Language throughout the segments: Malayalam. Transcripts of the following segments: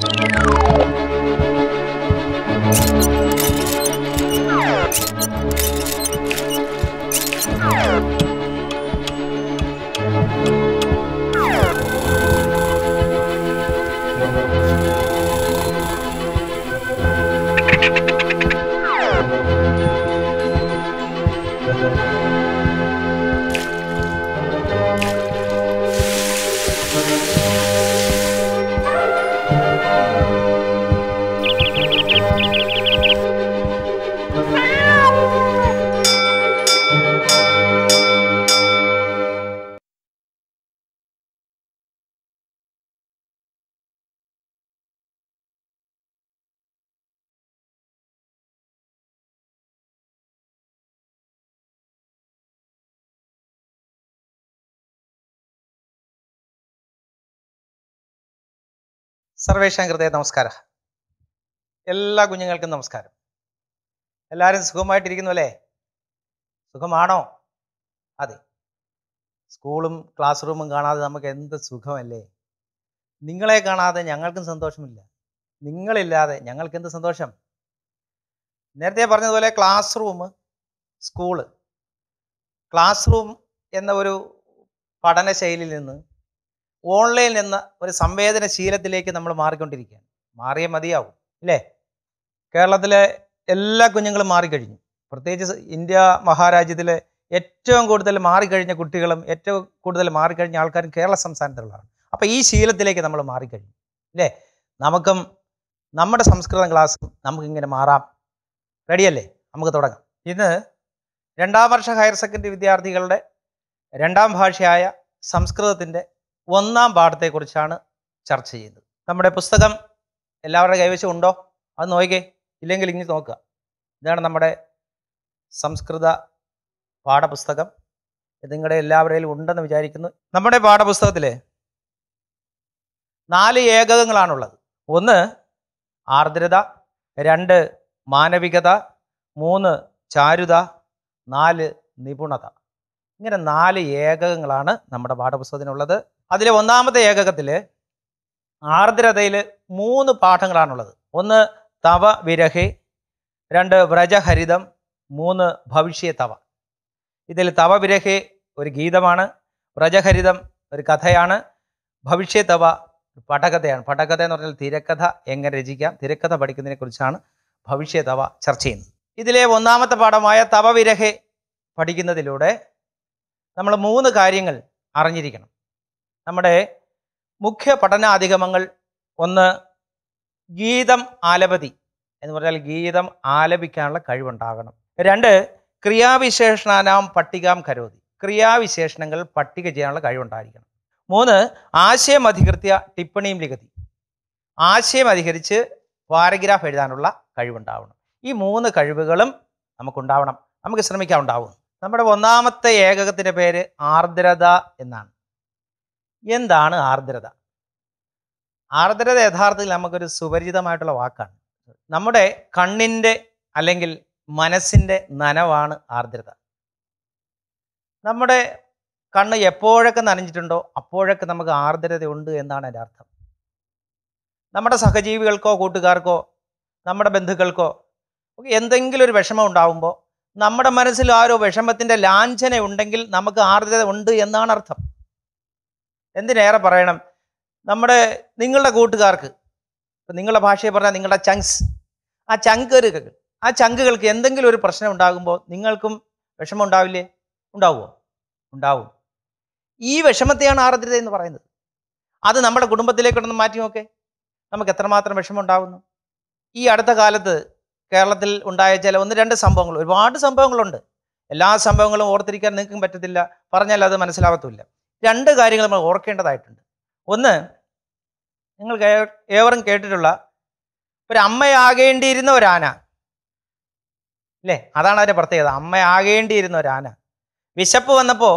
you സർവേഷാൻ കൃതയെ നമസ്കാരം എല്ലാ കുഞ്ഞുങ്ങൾക്കും നമസ്കാരം എല്ലാവരും സുഖമായിട്ടിരിക്കുന്നു അല്ലേ സുഖമാണോ അതെ സ്കൂളും ക്ലാസ് റൂമും കാണാതെ നമുക്ക് എന്ത് സുഖമല്ലേ നിങ്ങളെ കാണാതെ ഞങ്ങൾക്കും സന്തോഷമില്ല നിങ്ങളില്ലാതെ ഞങ്ങൾക്ക് എന്ത് സന്തോഷം നേരത്തെ പറഞ്ഞതുപോലെ classroom school classroom എന്ന ഒരു പഠനശൈലിയിൽ നിന്ന് ഓൺലൈനിൽ എന്ന ഒരു സംവേദനശീലത്തിലേക്ക് നമ്മൾ മാറിക്കൊണ്ടിരിക്കുകയാണ് മാറിയേ മതിയാവും അല്ലേ കേരളത്തിലെ എല്ലാ കുഞ്ഞുങ്ങളും മാറിക്കഴിഞ്ഞു പ്രത്യേകിച്ച് ഇന്ത്യ മഹാരാജ്യത്തിലെ ഏറ്റവും കൂടുതൽ മാറിക്കഴിഞ്ഞ കുട്ടികളും ഏറ്റവും കൂടുതൽ മാറിക്കഴിഞ്ഞ ആൾക്കാരും കേരള സംസ്ഥാനത്തുള്ളതാണ് അപ്പോൾ ഈ ശീലത്തിലേക്ക് നമ്മൾ മാറിക്കഴിഞ്ഞു അല്ലേ നമുക്കും നമ്മുടെ സംസ്കൃതം ക്ലാസ്സും നമുക്കിങ്ങനെ മാറാം റെഡിയല്ലേ നമുക്ക് തുടങ്ങാം ഇന്ന് രണ്ടാം വർഷ ഹയർ സെക്കൻഡറി വിദ്യാർത്ഥികളുടെ രണ്ടാം ഭാഷയായ സംസ്കൃതത്തിൻ്റെ ഒന്നാം പാഠത്തെക്കുറിച്ചാണ് ചർച്ച ചെയ്യുന്നത് നമ്മുടെ പുസ്തകം എല്ലാവരുടെ കൈവശം ഉണ്ടോ അത് നോക്കേ ഇല്ലെങ്കിൽ ഇനി നോക്കുക ഇതാണ് നമ്മുടെ സംസ്കൃത പാഠപുസ്തകം നിങ്ങളുടെ എല്ലാവരുടെയും ഉണ്ടെന്ന് വിചാരിക്കുന്നു നമ്മുടെ പാഠപുസ്തകത്തിലെ നാല് ഏകകങ്ങളാണുള്ളത് ഒന്ന് ആർദ്രത രണ്ട് മാനവികത മൂന്ന് ചാരുത നാല് നിപുണത ഇങ്ങനെ നാല് ഏകകങ്ങളാണ് നമ്മുടെ പാഠപുസ്തകത്തിനുള്ളത് അതിലെ ഒന്നാമത്തെ ഏകകത്തിൽ ആർദ്രതയിൽ മൂന്ന് പാഠങ്ങളാണുള്ളത് ഒന്ന് തവ വിരഹി രണ്ട് വ്രജഹരിതം മൂന്ന് ഭവിഷ്യ തവ ഇതിൽ തവ വിരഹി ഒരു ഗീതമാണ് വ്രജഹരിതം ഒരു കഥയാണ് ഭവിഷ്യ തവ പടകഥയാണ് പടകഥ എന്ന് പറഞ്ഞാൽ തിരക്കഥ എങ്ങനെ രചിക്കാം തിരക്കഥ പഠിക്കുന്നതിനെക്കുറിച്ചാണ് ഭവിഷ്യ തവ ചർച്ച ചെയ്യുന്നത് ഇതിലെ ഒന്നാമത്തെ പാഠമായ തവ വിരഹെ പഠിക്കുന്നതിലൂടെ നമ്മൾ മൂന്ന് കാര്യങ്ങൾ അറിഞ്ഞിരിക്കണം നമ്മുടെ മുഖ്യ പഠനാധിഗമങ്ങൾ ഒന്ന് ഗീതം ആലപതി എന്ന് പറഞ്ഞാൽ ഗീതം ആലപിക്കാനുള്ള കഴിവുണ്ടാകണം രണ്ട് ക്രിയാവിശേഷണാനാം പട്ടികാം കരോതി ക്രിയാവിശേഷണങ്ങൾ പട്ടിക ചെയ്യാനുള്ള കഴിവുണ്ടായിരിക്കണം മൂന്ന് ആശയം അധികൃത്യ ടിപ്പണിയും ലിഖതി ആശയം അധികരിച്ച് പാരഗ്രാഫ് എഴുതാനുള്ള കഴിവുണ്ടാവണം ഈ മൂന്ന് കഴിവുകളും നമുക്കുണ്ടാവണം നമുക്ക് ശ്രമിക്കാൻ ഉണ്ടാവും നമ്മുടെ ഒന്നാമത്തെ ഏകകത്തിൻ്റെ പേര് ആർദ്രത എന്നാണ് എന്താണ് ആർദ്രത ആർദ്രത യഥാർത്ഥത്തിൽ നമുക്കൊരു സുപരിചിതമായിട്ടുള്ള വാക്കാണ് നമ്മുടെ കണ്ണിൻ്റെ അല്ലെങ്കിൽ മനസ്സിൻ്റെ നനവാണ് ആർദ്രത നമ്മുടെ കണ്ണ് എപ്പോഴൊക്കെ നനഞ്ഞിട്ടുണ്ടോ അപ്പോഴൊക്കെ നമുക്ക് ആർദ്രതയുണ്ട് എന്നാണ് എൻ്റെ അർത്ഥം നമ്മുടെ സഹജീവികൾക്കോ കൂട്ടുകാർക്കോ നമ്മുടെ ബന്ധുക്കൾക്കോ എന്തെങ്കിലും ഒരു വിഷമം ഉണ്ടാകുമ്പോൾ നമ്മുടെ മനസ്സിൽ ആ ഒരു വിഷമത്തിൻ്റെ ലാഞ്ചന ഉണ്ടെങ്കിൽ നമുക്ക് ആർദ്രത ഉണ്ട് എന്നാണ് അർത്ഥം എന്തിനേറെ പറയണം നമ്മുടെ നിങ്ങളുടെ കൂട്ടുകാർക്ക് ഇപ്പം നിങ്ങളുടെ ഭാഷയെ പറഞ്ഞാൽ നിങ്ങളുടെ ചങ്ക്സ് ആ ചങ്കരുകൾ ആ ചങ്കുകൾക്ക് എന്തെങ്കിലും ഒരു പ്രശ്നം ഉണ്ടാകുമ്പോൾ നിങ്ങൾക്കും വിഷമം ഉണ്ടാവില്ലേ ഉണ്ടാവുമോ ഉണ്ടാവും ഈ വിഷമത്തെയാണ് ആർദ്രത എന്ന് പറയുന്നത് അത് നമ്മുടെ കുടുംബത്തിലേക്കൊന്ന് മാറ്റി നോക്കെ നമുക്ക് എത്രമാത്രം വിഷമം ഉണ്ടാകുന്നു ഈ അടുത്ത കാലത്ത് കേരളത്തിൽ ഉണ്ടായ ചില ഒന്ന് രണ്ട് സംഭവങ്ങൾ ഒരുപാട് സംഭവങ്ങളുണ്ട് എല്ലാ സംഭവങ്ങളും ഓർത്തിരിക്കാൻ നിങ്ങൾക്കും പറ്റത്തില്ല പറഞ്ഞാൽ അത് മനസ്സിലാവത്തുമില്ല രണ്ട് കാര്യങ്ങൾ നമ്മൾ ഓർക്കേണ്ടതായിട്ടുണ്ട് ഒന്ന് നിങ്ങൾ ഏവറും കേട്ടിട്ടുള്ള ഒരമ്മയാകേണ്ടിയിരുന്ന ഒരാന അല്ലേ അതാണ് അതിൻ്റെ പ്രത്യേകത അമ്മയാകേണ്ടിയിരുന്ന ഒരാന വിശപ്പ് വന്നപ്പോൾ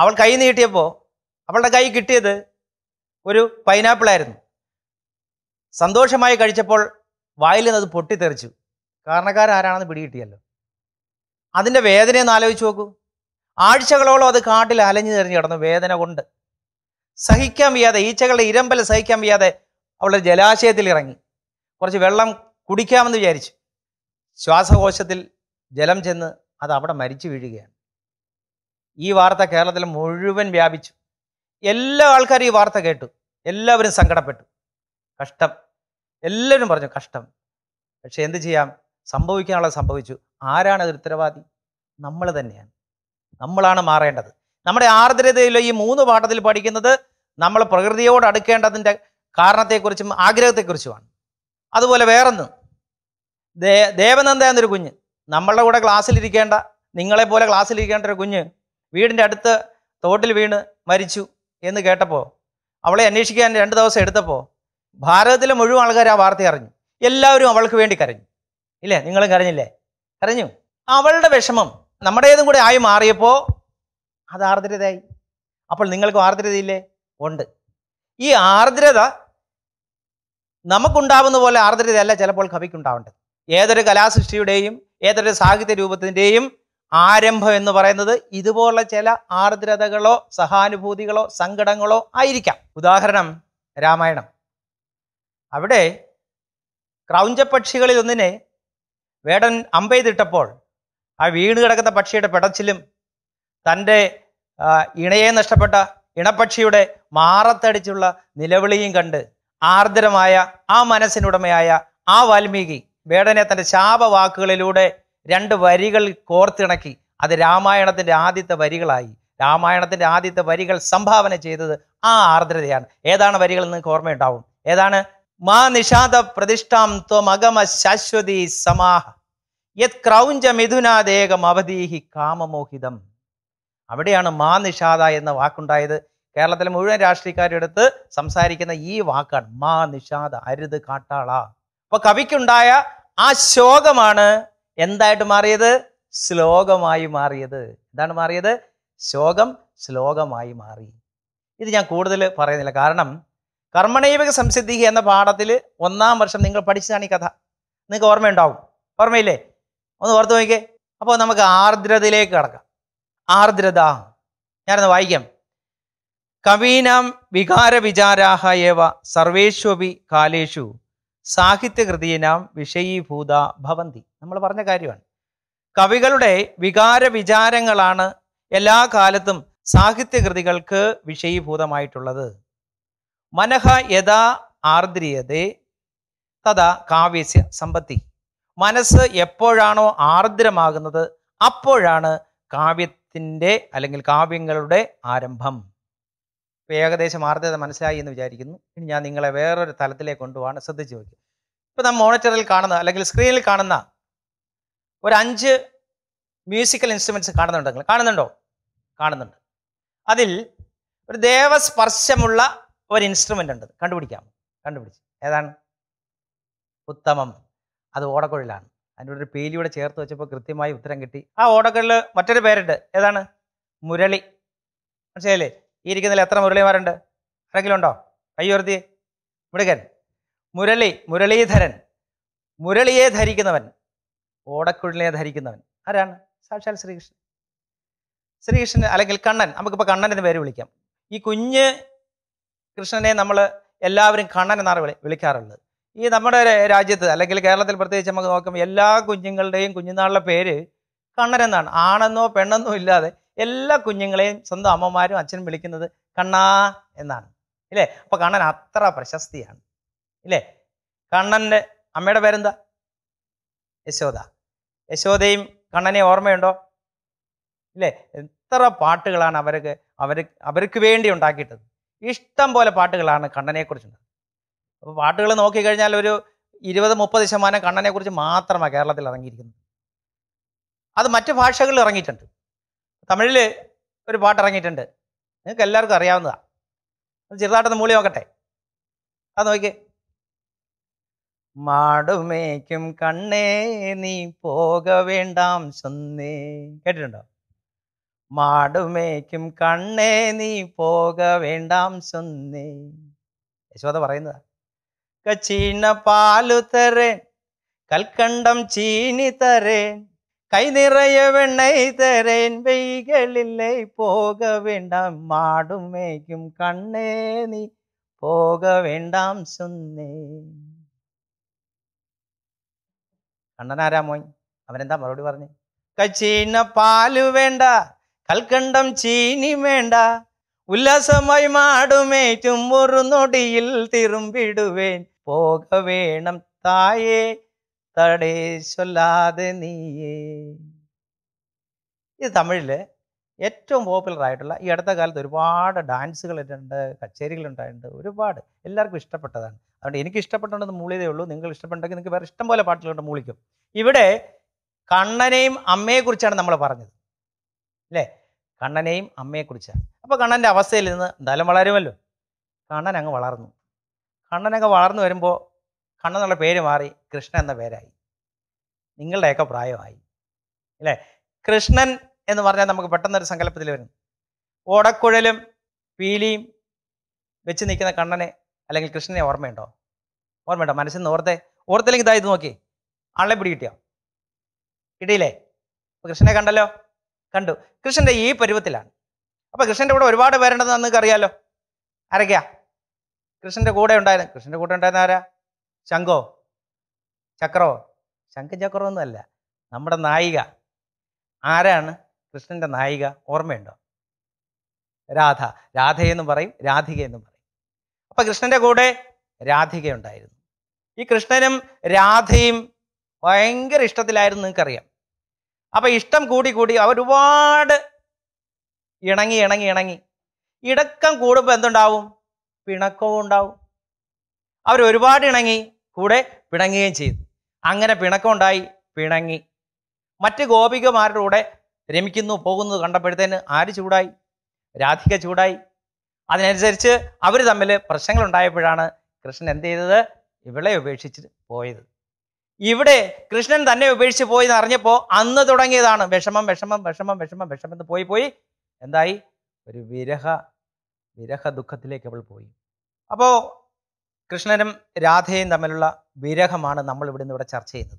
അവൾ കൈ നീട്ടിയപ്പോൾ അവളുടെ കൈ കിട്ടിയത് ഒരു പൈനാപ്പിൾ ആയിരുന്നു സന്തോഷമായി കഴിച്ചപ്പോൾ വായിൽ നിന്ന് അത് പൊട്ടിത്തെറിച്ചു കാരണക്കാരാരാണെന്ന് പിടികിട്ടിയല്ലോ അതിൻ്റെ വേദനയെന്ന് ആലോചിച്ച് നോക്കൂ ആഴ്ചകളോളം അത് കാട്ടിൽ അലഞ്ഞു തിരിഞ്ഞു കിടന്നു വേദന കൊണ്ട് സഹിക്കാൻ വയ്യാതെ ഈച്ചകളുടെ ഇരമ്പൽ സഹിക്കാൻ വയ്യാതെ അവൾ ജലാശയത്തിൽ ഇറങ്ങി കുറച്ച് വെള്ളം കുടിക്കാമെന്ന് വിചാരിച്ചു ശ്വാസകോശത്തിൽ ജലം ചെന്ന് അത് അവിടെ മരിച്ചു വീഴുകയാണ് ഈ വാർത്ത കേരളത്തിൽ മുഴുവൻ വ്യാപിച്ചു എല്ലാ ആൾക്കാരും ഈ വാർത്ത കേട്ടു എല്ലാവരും സങ്കടപ്പെട്ടു കഷ്ടം എല്ലാവരും പറഞ്ഞു കഷ്ടം പക്ഷെ എന്ത് ചെയ്യാം സംഭവിക്കാനുള്ളത് സംഭവിച്ചു ആരാണ് അതിൽ ഉത്തരവാദി നമ്മൾ തന്നെയാണ് നമ്മളാണ് മാറേണ്ടത് നമ്മുടെ ആർദ്രതയിലെ ഈ മൂന്ന് പാഠത്തിൽ പഠിക്കുന്നത് നമ്മൾ പ്രകൃതിയോട് അടുക്കേണ്ടതിൻ്റെ കാരണത്തെക്കുറിച്ചും ആഗ്രഹത്തെക്കുറിച്ചുമാണ് അതുപോലെ വേറൊന്ന് ദേ ദേവനന്ദ എന്നൊരു കുഞ്ഞ് നമ്മളുടെ കൂടെ ക്ലാസ്സിലിരിക്കേണ്ട നിങ്ങളെപ്പോലെ ക്ലാസ്സിലിരിക്കേണ്ട ഒരു കുഞ്ഞ് വീടിൻ്റെ അടുത്ത് തോട്ടിൽ വീണ് മരിച്ചു എന്ന് കേട്ടപ്പോൾ അവളെ അന്വേഷിക്കാൻ രണ്ട് ദിവസം എടുത്തപ്പോൾ ഭാരതത്തിലെ മുഴുവൻ ആൾക്കാർ ആ വാർത്ത അറിഞ്ഞു എല്ലാവരും അവൾക്ക് വേണ്ടി കരഞ്ഞു ഇല്ലേ നിങ്ങളും കരഞ്ഞില്ലേ കരഞ്ഞു അവളുടെ വിഷമം നമ്മുടേതും കൂടെ ആയി മാറിയപ്പോൾ അത് ആർദ്രതയായി അപ്പോൾ നിങ്ങൾക്ക് ആർദ്രതയില്ലേ ഉണ്ട് ഈ ആർദ്രത നമുക്കുണ്ടാവുന്ന പോലെ ആർദ്രതയല്ല ചിലപ്പോൾ കവിക്കുണ്ടാവേണ്ടത് ഏതൊരു കലാസൃഷ്ടിയുടെയും ഏതൊരു സാഹിത്യ രൂപത്തിൻ്റെയും ആരംഭം എന്ന് പറയുന്നത് ഇതുപോലെ ചില ആർദ്രതകളോ സഹാനുഭൂതികളോ സങ്കടങ്ങളോ ആയിരിക്കാം ഉദാഹരണം രാമായണം അവിടെ ക്രൗഞ്ചപ്പക്ഷികളിൽ ഒന്നിനെ വേടൻ അമ്പെയ്തിട്ടപ്പോൾ ആ വീണ് കിടക്കുന്ന പക്ഷിയുടെ പിടച്ചിലും തൻ്റെ ഇണയെ നഷ്ടപ്പെട്ട ഇണപ്പക്ഷിയുടെ മാറത്തടിച്ചുള്ള നിലവിളിയും കണ്ട് ആർദ്രമായ ആ മനസ്സിനുടമയായ ആ വാൽമീകി വേടനെ തൻ്റെ ശാപവാക്കുകളിലൂടെ രണ്ട് വരികൾ കോർത്തിണക്കി അത് രാമായണത്തിൻ്റെ ആദ്യത്തെ വരികളായി രാമായണത്തിൻ്റെ ആദ്യത്തെ വരികൾ സംഭാവന ചെയ്തത് ആ ആർദ്രതയാണ് ഏതാണ് വരികൾ നിങ്ങൾക്ക് ഓർമ്മയുണ്ടാവും ഏതാണ് മാ നിഷാദ പ്രതിഷ്ഠാം ത്വമഗമ ശാശ്വതി സമാഹ യത് ക്രൗഞ്ച മിഥുനാദേകം അവധീഹി കാമമോഹിതം അവിടെയാണ് മാ നിഷാദ എന്ന വാക്കുണ്ടായത് കേരളത്തിലെ മുഴുവൻ അടുത്ത് സംസാരിക്കുന്ന ഈ വാക്കാണ് മാ നിഷാദ അരുത് കാട്ടാള അപ്പൊ കവിക്കുണ്ടായ ആ ശോകമാണ് എന്തായിട്ട് മാറിയത് ശ്ലോകമായി മാറിയത് എന്താണ് മാറിയത് ശോകം ശ്ലോകമായി മാറി ഇത് ഞാൻ കൂടുതൽ പറയുന്നില്ല കാരണം കർമ്മണൈവക സംസിദ്ധി എന്ന പാഠത്തിൽ ഒന്നാം വർഷം നിങ്ങൾ പഠിച്ചതാണ് ഈ കഥ നിങ്ങൾക്ക് ഓർമ്മയുണ്ടാവും ഓർമ്മയില്ലേ ഒന്ന് ഓർത്ത് നോക്കിക്കേ അപ്പോൾ നമുക്ക് ആർദ്രതയിലേക്ക് കടക്കാം ആർദ്രത ഞാനൊന്ന് വായിക്കാം കവീനാം വികാര വിചാരാഹ ഏവ സർവേഷ്വപി കാലേഷു സാഹിത്യകൃതിയിനാം വിഷയീഭൂത ഭവന്തി നമ്മൾ പറഞ്ഞ കാര്യമാണ് കവികളുടെ വികാര വിചാരങ്ങളാണ് എല്ലാ കാലത്തും സാഹിത്യകൃതികൾക്ക് വിഷയീഭൂതമായിട്ടുള്ളത് മനഃ യഥാ ആർദ്രിയതേ തഥാ കാവ്യസ്യ സമ്പത്തി മനസ്സ് എപ്പോഴാണോ ആർദ്രമാകുന്നത് അപ്പോഴാണ് കാവ്യത്തിൻ്റെ അല്ലെങ്കിൽ കാവ്യങ്ങളുടെ ആരംഭം ഇപ്പോൾ ഏകദേശം ആർദ്രത മനസ്സിലായി എന്ന് വിചാരിക്കുന്നു ഇനി ഞാൻ നിങ്ങളെ വേറൊരു തലത്തിലേക്ക് കൊണ്ടുപോകാണ് ശ്രദ്ധിച്ചു നോക്കി ഇപ്പം നാം മോണിറ്ററിൽ കാണുന്ന അല്ലെങ്കിൽ സ്ക്രീനിൽ കാണുന്ന ഒരു അഞ്ച് മ്യൂസിക്കൽ ഇൻസ്ട്രുമെൻറ്റ്സ് കാണുന്നുണ്ടെങ്കിൽ കാണുന്നുണ്ടോ കാണുന്നുണ്ട് അതിൽ ഒരു ദേവസ്പർശമുള്ള ഒരു ഇൻസ്ട്രുമെൻ്റ് ഉണ്ട് കണ്ടുപിടിക്കാം കണ്ടുപിടിച്ച് ഏതാണ് ഉത്തമം അത് ഓടക്കുഴലാണ് അതിൻ്റെ ഒരു പേലിയൂടെ ചേർത്ത് വെച്ചപ്പോൾ കൃത്യമായി ഉത്തരം കിട്ടി ആ ഓടക്കുഴൽ മറ്റൊരു പേരുണ്ട് ഏതാണ് മുരളി മനസ്സിലായില്ലേ ഈ ഇരിക്കുന്നതിൽ എത്ര മുരളിമാരുണ്ട് ആരെങ്കിലും ഉണ്ടോ കയ്യോർത്തി മുടുകൻ മുരളി മുരളീധരൻ മുരളിയെ ധരിക്കുന്നവൻ ഓടക്കുഴലിനെ ധരിക്കുന്നവൻ ആരാണ് സാക്ഷാൽ ശ്രീകൃഷ്ണൻ ശ്രീകൃഷ്ണൻ അല്ലെങ്കിൽ കണ്ണൻ നമുക്കിപ്പോൾ കണ്ണൻ എന്ന് പേര് വിളിക്കാം ഈ കുഞ്ഞ് കൃഷ്ണനെ നമ്മൾ എല്ലാവരും കണ്ണൻ എന്നാണ് വിളി വിളിക്കാറുള്ളത് ഈ നമ്മുടെ രാജ്യത്ത് അല്ലെങ്കിൽ കേരളത്തിൽ പ്രത്യേകിച്ച് നമുക്ക് നോക്കുമ്പോൾ എല്ലാ കുഞ്ഞുങ്ങളുടെയും കുഞ്ഞുനാളിലെ പേര് കണ്ണൻ എന്നാണ് ആണെന്നോ പെണ്ണെന്നോ ഇല്ലാതെ എല്ലാ കുഞ്ഞുങ്ങളെയും സ്വന്തം അമ്മമാരും അച്ഛനും വിളിക്കുന്നത് കണ്ണാ എന്നാണ് ഇല്ലേ അപ്പോൾ കണ്ണൻ അത്ര പ്രശസ്തിയാണ് ഇല്ലേ കണ്ണൻ്റെ അമ്മയുടെ പേരെന്താ യശോദ യശോദയും കണ്ണനെ ഓർമ്മയുണ്ടോ ഇല്ലേ എത്ര പാട്ടുകളാണ് അവർക്ക് അവർ അവർക്ക് വേണ്ടി ഉണ്ടാക്കിയിട്ടത് ഇഷ്ടം പോലെ പാട്ടുകളാണ് കുറിച്ചുണ്ടത് അപ്പോൾ പാട്ടുകൾ നോക്കിക്കഴിഞ്ഞാൽ ഒരു ഇരുപത് മുപ്പത് ശതമാനം കണ്ണനെക്കുറിച്ച് മാത്രമാണ് കേരളത്തിൽ ഇറങ്ങിയിരിക്കുന്നത് അത് മറ്റ് ഭാഷകളിൽ ഇറങ്ങിയിട്ടുണ്ട് തമിഴിൽ ഒരു പാട്ട് ഇറങ്ങിയിട്ടുണ്ട് നിങ്ങൾക്ക് എല്ലാവർക്കും അറിയാവുന്നതാണ് ചെറുതായിട്ടൊന്ന് മൂളി നോക്കട്ടെ അത് നോക്കിയേ മാടുമേക്കും കണ്ണേ നീ പോക വേണ്ടാം സൊന്നേ കേട്ടിട്ടുണ്ടോ മാടുമേക്കും കണ്ണേ നീ പോക വേണ്ടാം സൊന്നേ യശോദ പറയുന്നതാ കച്ചീണ പാലു തരേൻ കൽക്കണ്ടം ചീനി തരേൻ കൈ നിറയ വെണ്ണൈ തരേൻ വെയ്കളില്ലേ പോക വേണ്ടാം മാടുമേക്കും കണ്ണേ നീ പോക വേണ്ടാം സുന്നേ കണ്ണനാരാമോൻ അവനെന്താ മറുപടി പറഞ്ഞു കച്ചീണ പാലു വേണ്ട കൽക്കണ്ടം ചീനി വേണ്ട ഉല്ലാസമായി മാടുമേറ്റും ഒരു നൊടിയിൽ തിരുമ്പിടുവേൻ പോക വേണം തായേ തടേ ചൊല്ലാതെ നീയേ ഇത് തമിഴില് ഏറ്റവും പോപ്പുലർ ആയിട്ടുള്ള ഈ അടുത്ത കാലത്ത് ഒരുപാട് ഡാൻസുകൾ കച്ചേരികൾ കച്ചേരികളുണ്ടായിട്ടുണ്ട് ഒരുപാട് എല്ലാവർക്കും ഇഷ്ടപ്പെട്ടതാണ് അതുകൊണ്ട് എനിക്ക് ഇഷ്ടപ്പെട്ടുണ്ടെന്ന് മൂളിയതേ ഉള്ളൂ നിങ്ങൾ ഇഷ്ടപ്പെട്ടെങ്കിൽ നിങ്ങൾക്ക് വേറെ ഇഷ്ടം പോലെ പാട്ടുകളുണ്ട് മൂളിക്കും ഇവിടെ കണ്ണനെയും അമ്മയെക്കുറിച്ചാണ് നമ്മൾ പറഞ്ഞത് അല്ലേ കണ്ണനെയും അമ്മയെക്കുറിച്ചാണ് അപ്പോൾ കണ്ണൻ്റെ അവസ്ഥയിൽ നിന്ന് എന്തായാലും വളരുമല്ലോ കണ്ണൻ അങ്ങ് വളർന്നു കണ്ണനൊക്കെ വളർന്നു വരുമ്പോൾ കണ്ണൻ എന്നുള്ള പേര് മാറി കൃഷ്ണൻ എന്ന പേരായി നിങ്ങളുടെയൊക്കെ പ്രായമായി അല്ലേ കൃഷ്ണൻ എന്ന് പറഞ്ഞാൽ നമുക്ക് പെട്ടെന്നൊരു സങ്കല്പത്തിൽ വരും ഓടക്കുഴലും പീലിയും വെച്ച് നിൽക്കുന്ന കണ്ണനെ അല്ലെങ്കിൽ കൃഷ്ണനെ ഓർമ്മയുണ്ടോ ഓർമ്മയുണ്ടോ മനസ്സിൽ നിന്ന് ഓർത്തെ ഓർത്തില്ലെങ്കിൽ ഇതായത് നോക്കി ആളെ പിടി കിട്ടിയോ കിട്ടിയില്ലേ കൃഷ്ണനെ കണ്ടല്ലോ കണ്ടു കൃഷ്ണന്റെ ഈ പരുവത്തിലാണ് അപ്പോൾ കൃഷ്ണന്റെ കൂടെ ഒരുപാട് പേരുണ്ടെന്ന് നിങ്ങൾക്ക് അറിയാലോ ആരൊക്കെയാ കൃഷ്ണന്റെ കൂടെ ഉണ്ടായിരുന്നു കൃഷ്ണന്റെ കൂടെ ഉണ്ടായിരുന്ന ആരാ ശംഖോ ചക്രോ ശംഖ് ചക്രോ അല്ല നമ്മുടെ നായിക ആരാണ് കൃഷ്ണന്റെ നായിക ഓർമ്മയുണ്ടോ രാധ രാധയെന്നും പറയും രാധിക എന്ന് പറയും അപ്പൊ കൃഷ്ണന്റെ കൂടെ രാധികയുണ്ടായിരുന്നു ഈ കൃഷ്ണനും രാധയും ഭയങ്കര ഇഷ്ടത്തിലായിരുന്നു നിങ്ങൾക്കറിയാം അപ്പൊ ഇഷ്ടം കൂടി കൂടി അവരൊരുപാട് ഇണങ്ങി ഇണങ്ങി ഇണങ്ങി ഇടക്കം കൂടുമ്പോൾ എന്തുണ്ടാവും പിണക്കവും ഉണ്ടാവും അവർ ഒരുപാട് ഇണങ്ങി കൂടെ പിണങ്ങുകയും ചെയ്തു അങ്ങനെ പിണക്കമുണ്ടായി പിണങ്ങി മറ്റ് ഗോപികമാരുടെ കൂടെ രമിക്കുന്നു പോകുന്നത് കണ്ടപ്പോഴത്തേന് ആര് ചൂടായി രാധിക ചൂടായി അതിനനുസരിച്ച് അവർ തമ്മിൽ പ്രശ്നങ്ങൾ ഉണ്ടായപ്പോഴാണ് കൃഷ്ണൻ എന്ത് ചെയ്തത് ഇവളെ ഉപേക്ഷിച്ച് പോയത് ഇവിടെ കൃഷ്ണൻ തന്നെ ഉപേക്ഷിച്ച് പോയെന്ന് അറിഞ്ഞപ്പോൾ അന്ന് തുടങ്ങിയതാണ് വിഷമം വിഷമം വിഷമം വിഷമം വിഷമം എന്ന് പോയി പോയി എന്തായി ഒരു വിരഹ വിരഹ ദുഃഖത്തിലേക്ക് അവൾ പോയി അപ്പോൾ കൃഷ്ണനും രാധയും തമ്മിലുള്ള വിരഹമാണ് നമ്മൾ ഇവിടെ നിന്ന് ഇവിടെ ചർച്ച ചെയ്യുന്നത്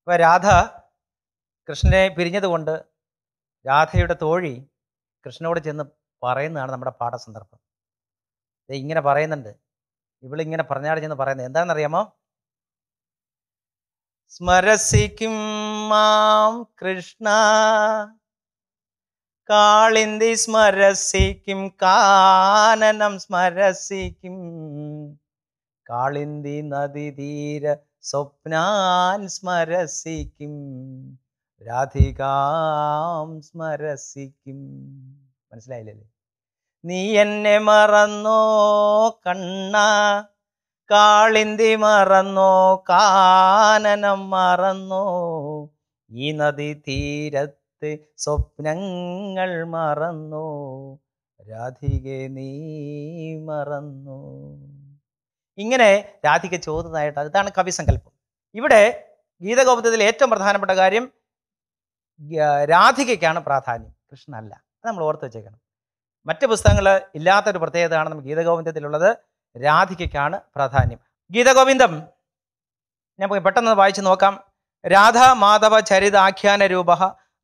അപ്പോൾ രാധ കൃഷ്ണനെ പിരിഞ്ഞതുകൊണ്ട് രാധയുടെ തോഴി കൃഷ്ണനോട് ചെന്ന് പറയുന്നതാണ് നമ്മുടെ പാഠസന്ദർഭം ഇങ്ങനെ പറയുന്നുണ്ട് ഇവളിങ്ങനെ പറഞ്ഞാട് ചെന്ന് പറയുന്നത് എന്താണെന്നറിയാമോ സ്മരസിക്കും മാം കൃഷ്ണ കാളിന്തി സ്മരസിക്കും കാനനം സ്മരസിക്കും കാളിന്തി നദീതീര സ്വപ്നാൻ സ്മരസിക്കും രാധികാം സ്മരസിക്കും മനസ്സിലായില്ലേ നീ എന്നെ മറന്നോ കണ്ണ കാളിന്തി മറന്നോ കാനനം മറന്നോ ഈ നദി തീരത്ത് കാലത്ത് സ്വപ്നങ്ങൾ മറന്നു രാധിക നീ മറന്നു ഇങ്ങനെ രാധിക ചോദ്യതായിട്ട് അതാണ് കവിസങ്കല്പം ഇവിടെ ഗീതഗോപത്തിൽ ഏറ്റവും പ്രധാനപ്പെട്ട കാര്യം രാധികയ്ക്കാണ് പ്രാധാന്യം കൃഷ്ണനല്ല അത് നമ്മൾ ഓർത്ത് വെച്ചേക്കണം മറ്റ് പുസ്തകങ്ങൾ ഇല്ലാത്തൊരു പ്രത്യേകതയാണ് നമുക്ക് ഗീതഗോവിന്ദത്തിലുള്ളത് രാധികയ്ക്കാണ് പ്രാധാന്യം ഗീതഗോവിന്ദം നമുക്ക് പെട്ടെന്ന് വായിച്ചു നോക്കാം രാധാ മാധവ ചരിതാഖ്യാന രൂപ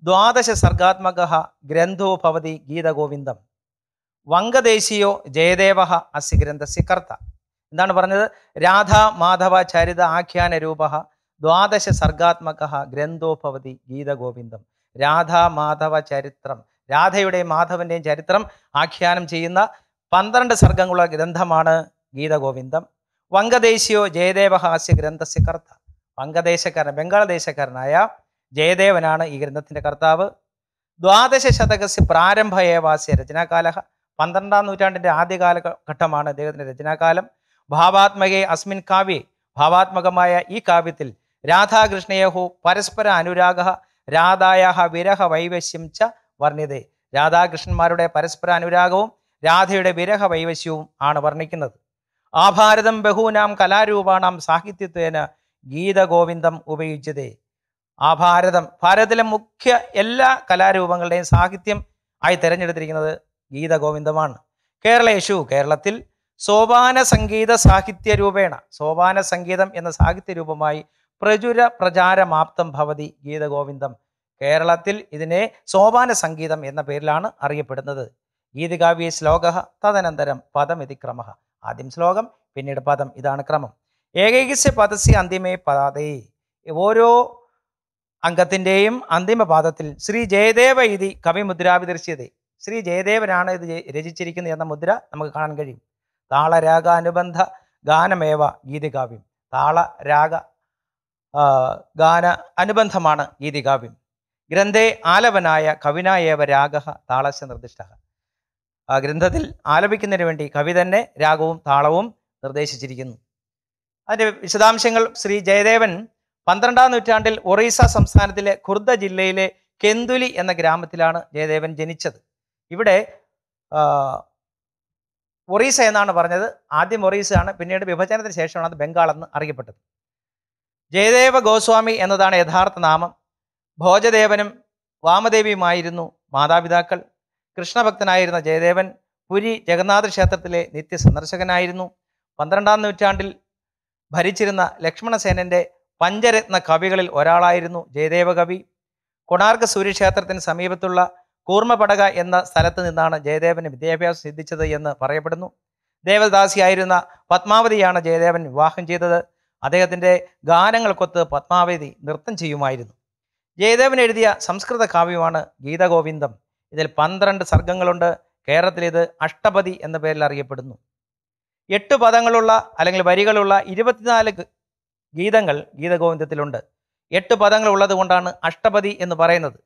ദ്വാദശ സർഗാത്മക ഗ്രന്ഥോ ഭവതി ഗീതഗോവിന്ദം വങ്കദേശീയോ ജയദേവ അസി ഗ്രന്ഥസ്യ കർത്ത എന്താണ് പറഞ്ഞത് രാധ മാധവ ചരിത ആഖ്യാന രൂപ ദ്വാദശ സർഗാത്മക ഗ്രന്ഥോ ഭവതി ഗീതഗോവിന്ദം രാധ മാധവ ചരിത്രം രാധയുടെയും മാധവന്റെയും ചരിത്രം ആഖ്യാനം ചെയ്യുന്ന പന്ത്രണ്ട് സർഗങ്ങളുള്ള ഗ്രന്ഥമാണ് ഗീതഗോവിന്ദം വങ്കദേശീയോ ജയദേവ ഹാസ്യ ഗ്രന്ഥസ്യ കർത്ത വങ്കദേശക്കാരൻ ബംഗാളദേശക്കാരനായ ജയദേവനാണ് ഈ ഗ്രന്ഥത്തിൻ്റെ കർത്താവ് ദ്വാദശ ശതകസ്യ പ്രാരംഭ ഏവാസ്യ രചനാകാല പന്ത്രണ്ടാം നൂറ്റാണ്ടിൻ്റെ ആദ്യ കാലഘട്ടമാണ് അദ്ദേഹത്തിൻ്റെ രചനാകാലം ഭാവാത്മകെ അസ്മിൻ കാവ്യ ഭാവാത്മകമായ ഈ കാവ്യത്തിൽ രാധാകൃഷ്ണയഹു പരസ്പര അനുരാഗ രാധായാ വിരഹ വൈവശ്യം ച വർണ്ണിത രാധാകൃഷ്ണന്മാരുടെ പരസ്പര അനുരാഗവും രാധയുടെ വിരഹ വൈവശ്യവും ആണ് വർണ്ണിക്കുന്നത് ആഭാരതം ഭാരതം ബഹൂനാം കലാരൂപാണാം സാഹിത്യത്വേന ഗീതഗോവിന്ദം ഉപയോഗിച്ചതേ ആ ഭാരതം ഭാരതത്തിലെ മുഖ്യ എല്ലാ കലാരൂപങ്ങളുടെയും സാഹിത്യം ആയി തിരഞ്ഞെടുത്തിരിക്കുന്നത് ഗീതഗോവിന്ദമാണ് കേരള യേശു കേരളത്തിൽ സോപാന സംഗീത സാഹിത്യ രൂപേണ സോപാന സംഗീതം എന്ന സാഹിത്യ രൂപമായി പ്രചുര പ്രചാരമാപ്തം ഭവതി ഗീതഗോവിന്ദം കേരളത്തിൽ ഇതിനെ സോപാന സംഗീതം എന്ന പേരിലാണ് അറിയപ്പെടുന്നത് ഗീതകാവ്യ ശ്ലോക തദനന്തരം പദമിതി ക്രമ ആദ്യം ശ്ലോകം പിന്നീട് പദം ഇതാണ് ക്രമം ഏകൈകസ്യ പദസ്യ അന്തിമേ പദാതേ ഓരോ അംഗത്തിൻ്റെയും അന്തിമപാദത്തിൽ ശ്രീ ജയദേവ ഇതി കവി മുദ്രാവിദർശ്യതേ ശ്രീ ജയദേവനാണ് ഇത് രചിച്ചിരിക്കുന്നത് എന്ന മുദ്ര നമുക്ക് കാണാൻ കഴിയും താളരാഗാനുബന്ധ ഗാനമേവ ഗീതികാവ്യം താള രാഗ ഗാന അനുബന്ധമാണ് ഗീതികാവ്യം ഗ്രന്ഥേ ആലവനായ കവിനായേവ രാഗ താളശ നിർദ്ദിഷ്ട ഗ്രന്ഥത്തിൽ ആലപിക്കുന്നതിന് വേണ്ടി കവി തന്നെ രാഗവും താളവും നിർദ്ദേശിച്ചിരിക്കുന്നു അതിൻ്റെ വിശദാംശങ്ങൾ ശ്രീ ജയദേവൻ പന്ത്രണ്ടാം നൂറ്റാണ്ടിൽ ഒറീസ സംസ്ഥാനത്തിലെ ഖുർദ ജില്ലയിലെ കെന്തുലി എന്ന ഗ്രാമത്തിലാണ് ജയദേവൻ ജനിച്ചത് ഇവിടെ ഒറീസ എന്നാണ് പറഞ്ഞത് ആദ്യം ഒറീസയാണ് പിന്നീട് വിഭജനത്തിന് ശേഷമാണ് അത് ബംഗാൾ എന്ന് അറിയപ്പെട്ടത് ജയദേവ ഗോസ്വാമി എന്നതാണ് യഥാർത്ഥ നാമം ഭോജദേവനും വാമദേവിയുമായിരുന്നു മാതാപിതാക്കൾ കൃഷ്ണഭക്തനായിരുന്ന ജയദേവൻ പുരി ജഗന്നാഥ ക്ഷേത്രത്തിലെ നിത്യ സന്ദർശകനായിരുന്നു പന്ത്രണ്ടാം നൂറ്റാണ്ടിൽ ഭരിച്ചിരുന്ന ലക്ഷ്മണസേനൻ്റെ പഞ്ചരത്ന കവികളിൽ ഒരാളായിരുന്നു ജയദേവ കവി കൊണാർക്ക് സൂര്യക്ഷേത്രത്തിന് സമീപത്തുള്ള കൂർമ്മപടക എന്ന സ്ഥലത്ത് നിന്നാണ് ജയദേവന് വിദ്യാഭ്യാസം സിദ്ധിച്ചത് എന്ന് പറയപ്പെടുന്നു ദേവദാസിയായിരുന്ന പത്മാവതിയാണ് ജയദേവൻ വിവാഹം ചെയ്തത് അദ്ദേഹത്തിൻ്റെ ഗാനങ്ങൾക്കൊത്ത് പത്മാവതി നൃത്തം ചെയ്യുമായിരുന്നു ജയദേവൻ എഴുതിയ സംസ്കൃത കാവ്യമാണ് ഗീതഗോവിന്ദം ഇതിൽ പന്ത്രണ്ട് സർഗങ്ങളുണ്ട് കേരളത്തിൽ ഇത് അഷ്ടപതി എന്ന പേരിൽ അറിയപ്പെടുന്നു എട്ട് പദങ്ങളുള്ള അല്ലെങ്കിൽ വരികളുള്ള ഇരുപത്തിനാല് ഗീതങ്ങൾ ഗീതഗോവിന്ദത്തിലുണ്ട് എട്ട് പദങ്ങൾ ഉള്ളതുകൊണ്ടാണ് അഷ്ടപതി എന്ന് പറയുന്നത്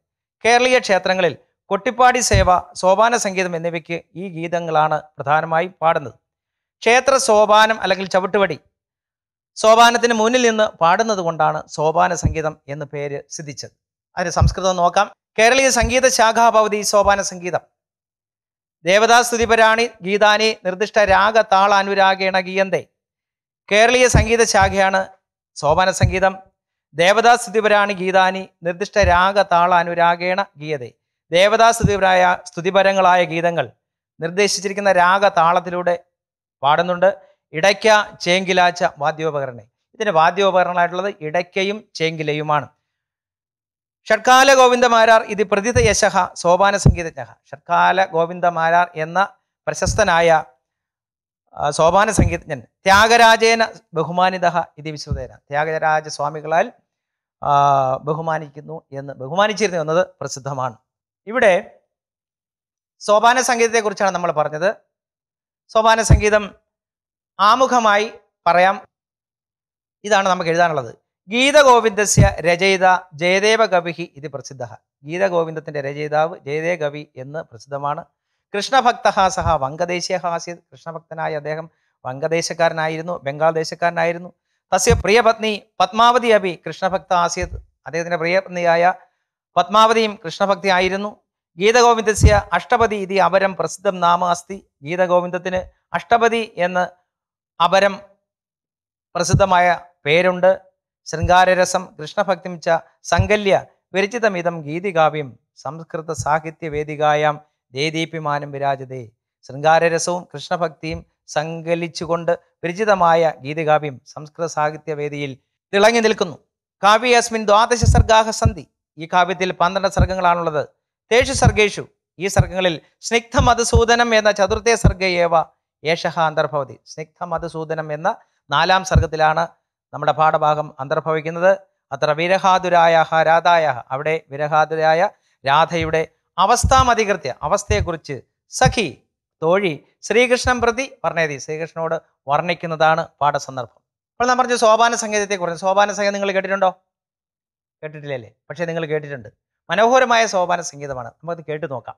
കേരളീയ ക്ഷേത്രങ്ങളിൽ കൊട്ടിപ്പാടി സേവ സോപാന സംഗീതം എന്നിവയ്ക്ക് ഈ ഗീതങ്ങളാണ് പ്രധാനമായി പാടുന്നത് ക്ഷേത്ര സോപാനം അല്ലെങ്കിൽ ചവിട്ടുപടി സോപാനത്തിന് മുന്നിൽ നിന്ന് പാടുന്നത് കൊണ്ടാണ് സോപാന സംഗീതം എന്ന് പേര് സിദ്ധിച്ചത് അതിന് സംസ്കൃതം നോക്കാം കേരളീയ സംഗീത ശാഖാഭവതി സോപാന സംഗീതം ദേവതാസ്തുതിപരാണി ഗീതാനി നിർദ്ദിഷ്ട രാഗ താള അനുരാഗേണ ഗീയന്തേ കേരളീയ സംഗീത ശാഖയാണ് സോപാന സംഗീതം ദേവതാസ്തുതിപരാണ് ഗീതാനി നിർദ്ദിഷ്ട രാഗ അനുരാഗേണ ഗീയതെ ദേവതാസ്തുതിപരായ സ്തുതിപരങ്ങളായ ഗീതങ്ങൾ നിർദ്ദേശിച്ചിരിക്കുന്ന രാഗ താളത്തിലൂടെ പാടുന്നുണ്ട് ഇടയ്ക്ക ചേങ്കിലാച്ച വാദ്യോപകരണെ ഇതിൻ്റെ വാദ്യോപകരണങ്ങളായിട്ടുള്ളത് ഇടയ്ക്കയും ചേങ്കിലയുമാണ് ഷഡ്കാല ഗോവിന്ദമാരാർ ഇത് പ്രതിത യശഹ സോപാന സംഗീതജ്ഞ ഷഡ്കാല ഗോവിന്ദമാരാർ എന്ന പ്രശസ്തനായ സോപാന സംഗീതജ്ഞൻ ത്യാഗരാജേന ബഹുമാനിത ഇത് വിശ്വതേന ത്യാഗരാജ സ്വാമികളാൽ ബഹുമാനിക്കുന്നു എന്ന് ബഹുമാനിച്ചിരുന്നു എന്നത് പ്രസിദ്ധമാണ് ഇവിടെ സോപാന സംഗീതത്തെക്കുറിച്ചാണ് നമ്മൾ പറഞ്ഞത് സോപാന സംഗീതം ആമുഖമായി പറയാം ഇതാണ് നമുക്ക് എഴുതാനുള്ളത് ഗീതഗോവിന്ദസ്യ രചയിത ജയദേവ കവിഹി ഇത് പ്രസിദ്ധ ഗീതഗോവിന്ദത്തിൻ്റെ രചയിതാവ് ജയദേവ കവി എന്ന് പ്രസിദ്ധമാണ് കൃഷ്ണഭക്ത സഹ വങ്കദേശീയ ഹാസ്യ കൃഷ്ണഭക്തനായ അദ്ദേഹം വങ്കദേശക്കാരനായിരുന്നു ബംഗാൾ ദേശക്കാരനായിരുന്നു തസ്യ പ്രിയപത്നി പത്മാവതി അഭി കൃഷ്ണഭക്ത ആസിയത് അദ്ദേഹത്തിൻ്റെ പ്രിയപത്നിയായ പത്മാവതിയും കൃഷ്ണഭക്തി ആയിരുന്നു ഗീതഗോവിന്ദസ്യ അഷ്ടപതി ഇതി അപരം പ്രസിദ്ധം നാമ അസ്തി ഗീതഗോവിന്ദത്തിന് അഷ്ടപതി എന്ന് അപരം പ്രസിദ്ധമായ പേരുണ്ട് ശൃംഗാരരസം കൃഷ്ണഭക്തിമിച്ച സങ്കല്യ വിരചിതമിതം ഗീതികാവ്യം സംസ്കൃത സാഹിത്യവേദികായാം ദേദീപ്യമാനം വിരാജതേ ശൃംഗാരരസവും കൃഷ്ണഭക്തിയും സങ്കലിച്ചുകൊണ്ട് പരിചിതമായ ഗീതകാവ്യം സംസ്കൃത സാഹിത്യവേദിയിൽ തിളങ്ങി നിൽക്കുന്നു കാവ്യസ്മിൻ ദ്വാദശ സർഗാഹ സന്ധി ഈ കാവ്യത്തിൽ പന്ത്രണ്ട് സർഗങ്ങളാണുള്ളത് തേഷു സർഗേഷു ഈ സർഗങ്ങളിൽ സ്നിഗ്ധ മധുസൂദനം എന്ന ചതുർത്ഥ സർഗയേവ യേശഹ അന്തർഭവതി സ്നിഗ്ധ മധുസൂദനം എന്ന നാലാം സർഗത്തിലാണ് നമ്മുടെ പാഠഭാഗം അന്തർഭവിക്കുന്നത് അത്ര വിരഹാതുരായ രാധായ അവിടെ വിരഹാതുരായ രാധയുടെ അവസ്ഥാമധികൃത്യ അവസ്ഥയെക്കുറിച്ച് സഖി തോഴി ശ്രീകൃഷ്ണൻ പ്രതി വർണ്ണയതി ശ്രീകൃഷ്ണനോട് വർണ്ണിക്കുന്നതാണ് പാഠസന്ദർഭം അപ്പോൾ ഞാൻ പറഞ്ഞു സോപാന സംഗീതത്തെക്കുറിച്ച് സോപാന സംഗീതം നിങ്ങൾ കേട്ടിട്ടുണ്ടോ കേട്ടിട്ടില്ലല്ലേ പക്ഷേ നിങ്ങൾ കേട്ടിട്ടുണ്ട് മനോഹരമായ സോപാന സംഗീതമാണ് നമുക്കത് കേട്ടു നോക്കാം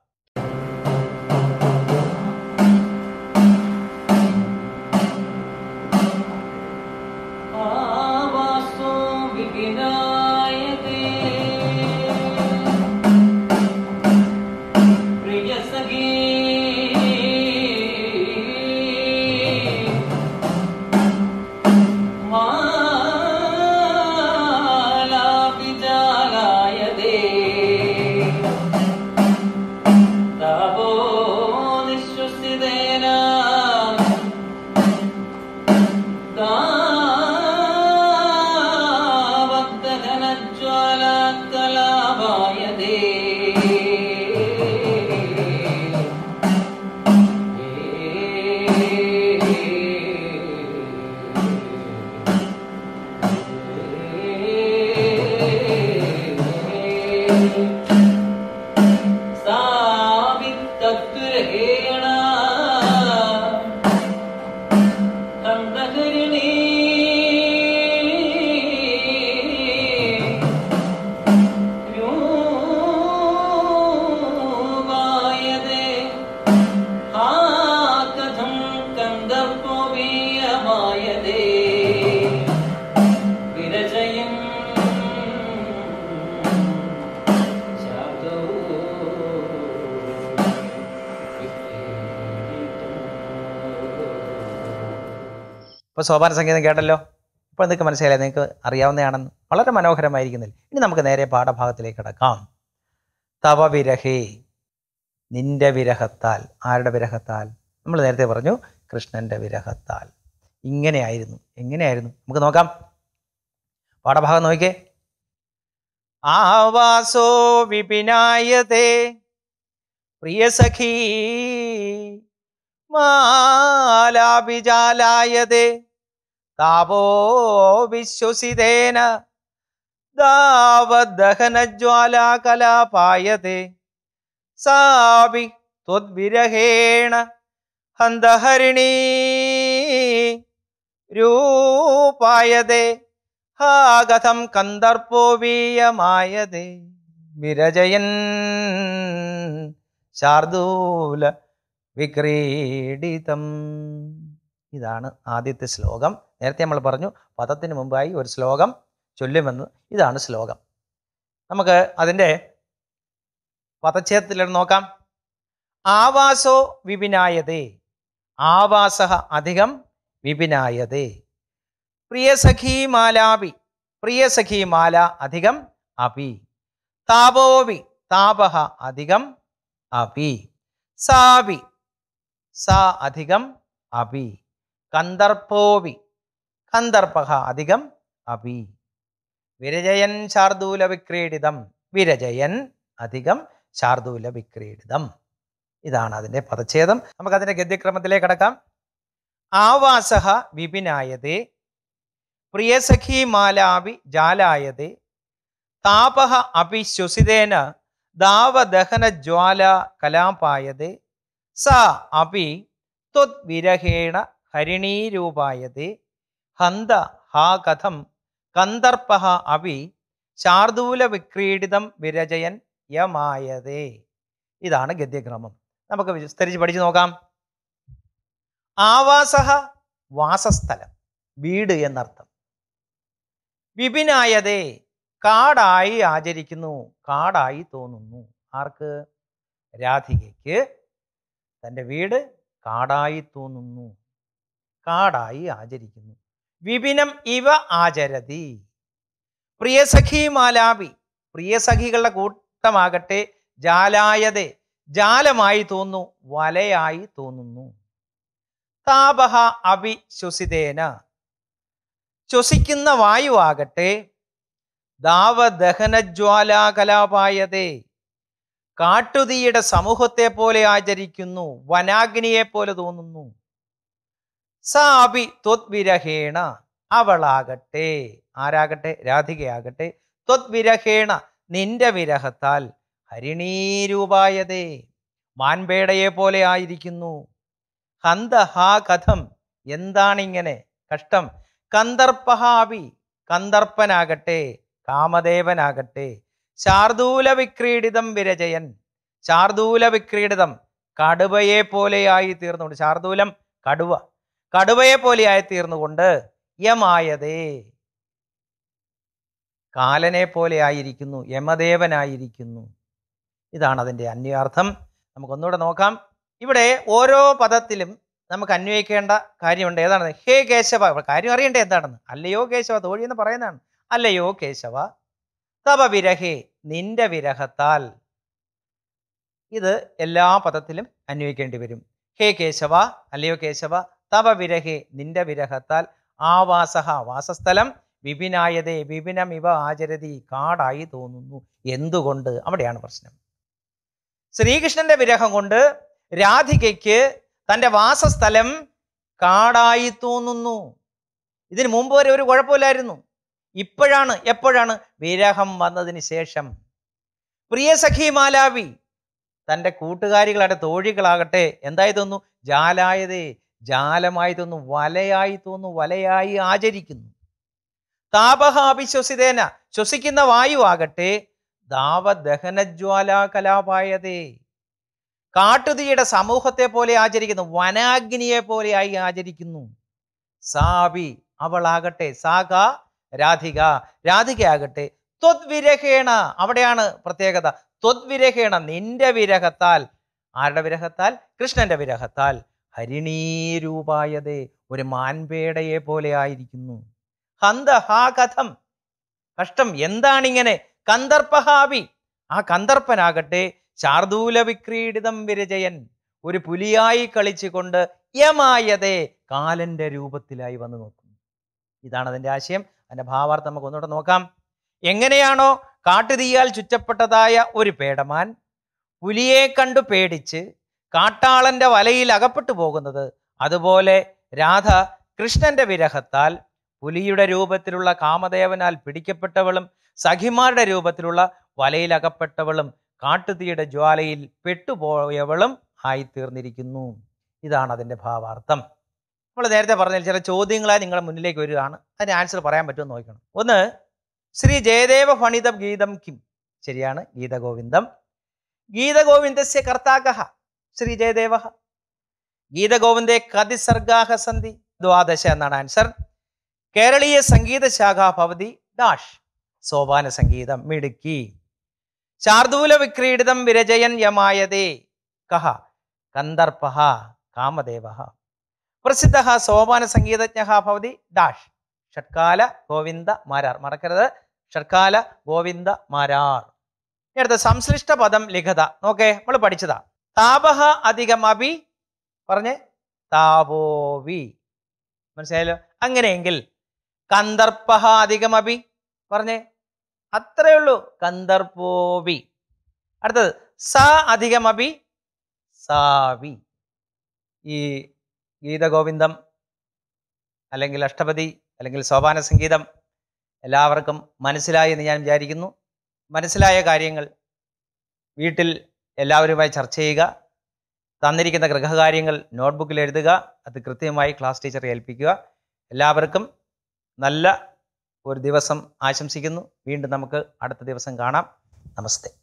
ഇപ്പോൾ സോപാന സംഗീതം കേട്ടല്ലോ ഇപ്പോൾ നിങ്ങൾക്ക് മനസ്സിലായി നിങ്ങൾക്ക് അറിയാവുന്നതാണെന്ന് വളരെ മനോഹരമായിരിക്കുന്നില്ല ഇനി നമുക്ക് നേരെ പാഠഭാഗത്തിലേക്ക് കിടക്കാം വിരഹേ നിന്റെ വിരഹത്താൽ ആരുടെ വിരഹത്താൽ നമ്മൾ നേരത്തെ പറഞ്ഞു കൃഷ്ണൻ്റെ വിരഹത്താൽ ഇങ്ങനെയായിരുന്നു എങ്ങനെയായിരുന്നു നമുക്ക് നോക്കാം പാഠഭാഗം നോക്കിയേ ആവാസോ വിപിനായതേ പ്രിയ സഖീ മാലാഭിജാലായതേ താവോ വിശ്വസിതേന കലാപായതേ സാവി ത്വദ്വിരഹേണ ഹന്തഹരിണി രൂപായതേ ഹാഗതം കന്ദർപ്പോവീയമായതേ വിരജയൻ ശാർദൂല വിക്രീഡിതം ഇതാണ് ആദ്യത്തെ ശ്ലോകം നേരത്തെ നമ്മൾ പറഞ്ഞു പദത്തിന് മുമ്പായി ഒരു ശ്ലോകം ചൊല്ലുമെന്ന് ഇതാണ് ശ്ലോകം നമുക്ക് അതിൻ്റെ പദച്ഛേദത്തിൽ നോക്കാം ആവാസോ വിപിനായതേ ആവാസ അധികം വിപിനായതേ പ്രിയ സഖീ മാലാപി പ്രിയ സഖീ മാല അധികം അപി താപോവി താപഹ അധികം അപി സാവി സ അധികം അപി കന്ദർപ്പോവി അന്തർപഹ അധികം അപി വിരജയൻ ശാർദൂല വിക്രീഡിതം വിരജയൻ അധികം ശാർദൂല വിക്രീഡിതം ഇതാണ് അതിൻ്റെ പദച്ഛേദം നമുക്ക് നമുക്കതിൻ്റെ ഗദ്യക്രമത്തിലേക്ക് കടക്കാം ആവാസ വിപിനായത് പ്രിയസഖി മാലാവി ജാലായത് താപ അപി ശ്വസിതേന ദാവദഹന ജ്വാല കലാപായത് സ അപി ത്വദ്വിരഹേണ ഹരിണീരൂപായത് ഹന്ത ഹാ കഥം കന്ദർപ്പഹ അവി ശാർദൂല വിക്രീഡിതം വിരജയൻ യമായതേ ഇതാണ് ഗദ്യക്രമം നമുക്ക് വിസ്തരിച്ച് പഠിച്ചു നോക്കാം ആവാസഹ വാസസ്ഥലം വീട് എന്നർത്ഥം വിപിനായതേ കാടായി ആചരിക്കുന്നു കാടായി തോന്നുന്നു ആർക്ക് രാധികയ്ക്ക് തൻ്റെ വീട് കാടായി തോന്നുന്നു കാടായി ആചരിക്കുന്നു വിപിനം ഇവ ആചരതി പ്രിയ സഖി മാലാവി പ്രിയ സഖികളുടെ കൂട്ടമാകട്ടെ ജാലായതെ ജാലമായി തോന്നു വലയായി തോന്നുന്നു താപഹ അഭി ശ്വസിതേന ശ്വസിക്കുന്ന വായുവാകട്ടെ ദാവദഹനജ്വാലാകലാപായതേ കാട്ടുതീയുടെ സമൂഹത്തെ പോലെ ആചരിക്കുന്നു വനാഗ്നിയെ പോലെ തോന്നുന്നു സാബി ത്വത്വിരഹേണ അവളാകട്ടെ ആരാകട്ടെ രാധികയാകട്ടെ ത്വത്വിരഹേണ നിന്റെ വിരഹത്താൽ ഹരിണീരൂപായതേ മാൻപേടയെ പോലെ ആയിരിക്കുന്നു ഹന്ത ഹാ കഥം എന്താണിങ്ങനെ കഷ്ടം കന്ദർപ്പഹാവി കന്ദർപ്പനാകട്ടെ കാമദേവനാകട്ടെ ശാർദൂല വിക്രീഡിതം വിരജയൻ ശാർദൂല വിക്രീഡിതം കടുവയെ പോലെയായി തീർന്നുകൊണ്ട് ശാർദൂലം കടുവ കടുവയെ പോലെയായി തീർന്നുകൊണ്ട് യമായതേ കാലനെ പോലെ ആയിരിക്കുന്നു യമദേവനായിരിക്കുന്നു ഇതാണ് അതിൻ്റെ അന്വയാർത്ഥം നമുക്കൊന്നുകൂടെ നോക്കാം ഇവിടെ ഓരോ പദത്തിലും നമുക്ക് അന്വയിക്കേണ്ട കാര്യമുണ്ട് ഏതാണ് ഹേ കേശവ കാര്യം അറിയണ്ടേ എന്താണെന്ന് അല്ലയോ കേശവ തോഴി എന്ന് പറയുന്നതാണ് അല്ലയോ കേശവ തപ വിരഹേ നിന്റെ വിരഹത്താൽ ഇത് എല്ലാ പദത്തിലും അന്വയിക്കേണ്ടി വരും ഹേ കേശവ അല്ലയോ കേശവ തവ വിരഹേ നിന്റെ വിരഹത്താൽ ആവാസഹ വാസസ്ഥലം വിപിനായതേ വിപിനം ഇവ ആചരതി കാടായി തോന്നുന്നു എന്തുകൊണ്ട് അവിടെയാണ് പ്രശ്നം ശ്രീകൃഷ്ണന്റെ വിരഹം കൊണ്ട് രാധികയ്ക്ക് തൻ്റെ വാസസ്ഥലം കാടായി തോന്നുന്നു ഇതിനു മുമ്പ് വരെ ഒരു കുഴപ്പമില്ലായിരുന്നു ഇപ്പോഴാണ് എപ്പോഴാണ് വിരഹം വന്നതിന് ശേഷം പ്രിയ സഖി മാലാവി തൻ്റെ കൂട്ടുകാരികളുടെ തോഴികളാകട്ടെ എന്തായി തോന്നുന്നു ജാലായതേ ജാലമായി തോന്നും വലയായി തോന്നും വലയായി ആചരിക്കുന്നു താപഹ അഭിശ്വസിതേന ശ്വസിക്കുന്ന വായുവാകട്ടെ ദാവദഹനജ്വാല കലാപായതേ കാട്ടുതീയുടെ സമൂഹത്തെ പോലെ ആചരിക്കുന്നു വനാഗ്നിയെ പോലെയായി ആചരിക്കുന്നു സാബി അവളാകട്ടെ സാക രാധിക ആകട്ടെ ത്വദ്വിരഹേണ അവിടെയാണ് പ്രത്യേകത ത്വദ്വിരഹേണ നിന്റെ വിരഹത്താൽ ആരുടെ വിരഹത്താൽ കൃഷ്ണന്റെ വിരഹത്താൽ ഹരിണീരൂപായതേ ഒരു മാൻപേടയെ പോലെ ആയിരിക്കുന്നു ഹന്ത ഹാ കഥം കഷ്ടം എന്താണിങ്ങനെ കന്ദർപ്പഹാവി ആ കന്ദർപ്പനാകട്ടെ ശാർദൂല വിക്രീഡിതം വിരജയൻ ഒരു പുലിയായി കളിച്ചുകൊണ്ട് യമായതേ കാലന്റെ രൂപത്തിലായി വന്നു നോക്കുന്നു ഇതാണ് അതിൻ്റെ ആശയം അതിൻ്റെ ഭാവാർത്ഥം നമുക്ക് ഒന്നുകൂടെ നോക്കാം എങ്ങനെയാണോ കാട്ടുതീയാൽ ചുറ്റപ്പെട്ടതായ ഒരു പേടമാൻ പുലിയെ കണ്ടു പേടിച്ച് കാട്ടാളന്റെ വലയിൽ അകപ്പെട്ടു പോകുന്നത് അതുപോലെ രാധ കൃഷ്ണന്റെ വിരഹത്താൽ പുലിയുടെ രൂപത്തിലുള്ള കാമദേവനാൽ പിടിക്കപ്പെട്ടവളും സഖിമാരുടെ രൂപത്തിലുള്ള വലയിൽ അകപ്പെട്ടവളും കാട്ടുതീയുടെ ജ്വാലയിൽ പെട്ടുപോയവളും തീർന്നിരിക്കുന്നു ഇതാണ് അതിൻ്റെ ഭാവാർത്ഥം നമ്മൾ നേരത്തെ പറഞ്ഞ ചില ചോദ്യങ്ങളായി നിങ്ങളുടെ മുന്നിലേക്ക് വരികയാണ് അതിന് ആൻസർ പറയാൻ പറ്റുമെന്ന് നോക്കിക്കണം ഒന്ന് ശ്രീ ജയദേവ ഫണിതം ഗീതം കിം ശരിയാണ് ഗീതഗോവിന്ദം ഗീതഗോവിന്ദസ്യ കർത്താകഹ ശ്രീ ജയദേവ ഗീതഗോവിന്ദേ കതി സർഗാഹ സന്ധി ദ്വാദശ എന്നാണ് ആൻസർ കേരളീയ സംഗീത ശാഖ ഭവതി ഡാഷ് സോപാന സംഗീതം മിടുക്കി ശാർദൂല വിക്രീഡിതം വിരജയൻ യമായതേ കഹ കന്ദർപ്പ കാമദേവ പ്രസിദ്ധ സോപാന സംഗീതജ്ഞ ഭവതി ഡാഷ് ഷട്കാല ഗോവിന്ദ മാരാർ മറക്കരുത് ഷട്കാല ഗോവിന്ദ മാരാർ അടുത്ത സംശ്ലിഷ്ട പദം ലിഖത നോക്കേ നമ്മൾ പഠിച്ചതാണ് താപഹ അധികം അഭി പറഞ്ഞേ താപോവി മനസ്സിലായല്ലോ അങ്ങനെയെങ്കിൽ കന്ദർപ്പഹ അധികം അഭി പറഞ്ഞേ അത്രയേ ഉള്ളൂ കന്ദർപ്പോവി അടുത്തത് സ അധികം അഭി സാവി ഈ ഗീതഗോവിന്ദം അല്ലെങ്കിൽ അഷ്ടപതി അല്ലെങ്കിൽ സോപാന സംഗീതം എല്ലാവർക്കും മനസ്സിലായി എന്ന് ഞാൻ വിചാരിക്കുന്നു മനസ്സിലായ കാര്യങ്ങൾ വീട്ടിൽ എല്ലാവരുമായി ചർച്ച ചെയ്യുക തന്നിരിക്കുന്ന ഗൃഹകാര്യങ്ങൾ നോട്ട്ബുക്കിൽ എഴുതുക അത് കൃത്യമായി ക്ലാസ് ടീച്ചറെ ഏൽപ്പിക്കുക എല്ലാവർക്കും നല്ല ഒരു ദിവസം ആശംസിക്കുന്നു വീണ്ടും നമുക്ക് അടുത്ത ദിവസം കാണാം നമസ്തേ